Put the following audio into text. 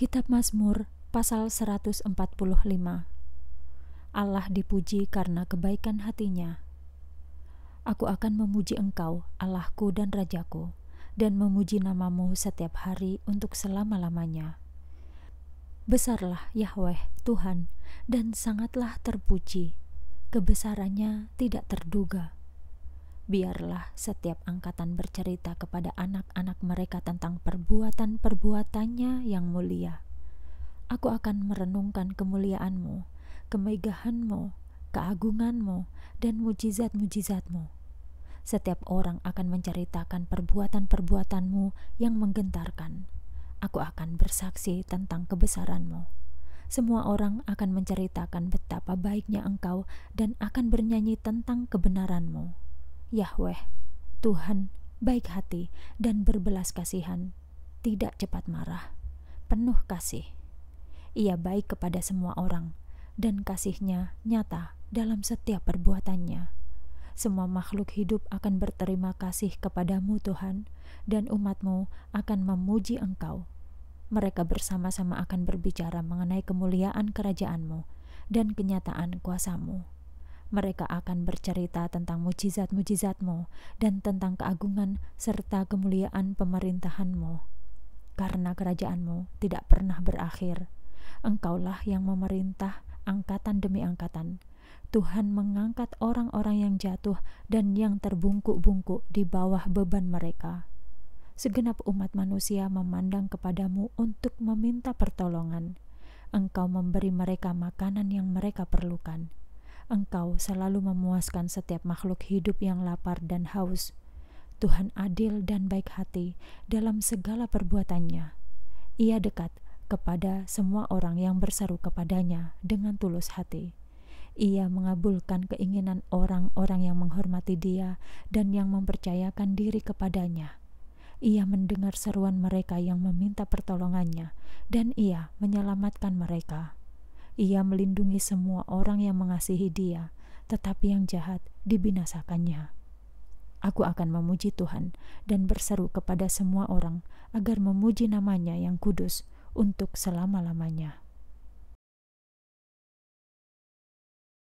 Kitab Mazmur pasal 145 Allah dipuji karena kebaikan hatinya. Aku akan memuji engkau, Allahku dan Rajaku, dan memuji namamu setiap hari untuk selama-lamanya. Besarlah Yahweh, Tuhan, dan sangatlah terpuji. Kebesarannya tidak terduga. Biarlah setiap angkatan bercerita kepada anak-anak mereka tentang perbuatan-perbuatannya yang mulia. Aku akan merenungkan kemuliaanmu, kemegahanmu, keagunganmu, dan mujizat-mujizatmu. Setiap orang akan menceritakan perbuatan-perbuatanmu yang menggentarkan. Aku akan bersaksi tentang kebesaranmu semua orang akan menceritakan betapa baiknya engkau dan akan bernyanyi tentang kebenaranmu. Yahweh, Tuhan, baik hati dan berbelas kasihan, tidak cepat marah, penuh kasih. Ia baik kepada semua orang, dan kasihnya nyata dalam setiap perbuatannya. Semua makhluk hidup akan berterima kasih kepadamu Tuhan, dan umatmu akan memuji engkau. Mereka bersama-sama akan berbicara mengenai kemuliaan kerajaanmu dan kenyataan kuasamu mereka akan bercerita tentang mujizat-mujizatmu dan tentang keagungan serta kemuliaan pemerintahanmu. Karena kerajaanmu tidak pernah berakhir, engkaulah yang memerintah angkatan demi angkatan. Tuhan mengangkat orang-orang yang jatuh dan yang terbungkuk-bungkuk di bawah beban mereka. Segenap umat manusia memandang kepadamu untuk meminta pertolongan. Engkau memberi mereka makanan yang mereka perlukan Engkau selalu memuaskan setiap makhluk hidup yang lapar dan haus. Tuhan adil dan baik hati dalam segala perbuatannya. Ia dekat kepada semua orang yang berseru kepadanya dengan tulus hati. Ia mengabulkan keinginan orang-orang yang menghormati Dia dan yang mempercayakan diri kepadanya. Ia mendengar seruan mereka yang meminta pertolongannya, dan Ia menyelamatkan mereka. Ia melindungi semua orang yang mengasihi Dia, tetapi yang jahat dibinasakannya. Aku akan memuji Tuhan dan berseru kepada semua orang agar memuji namanya yang kudus untuk selama-lamanya.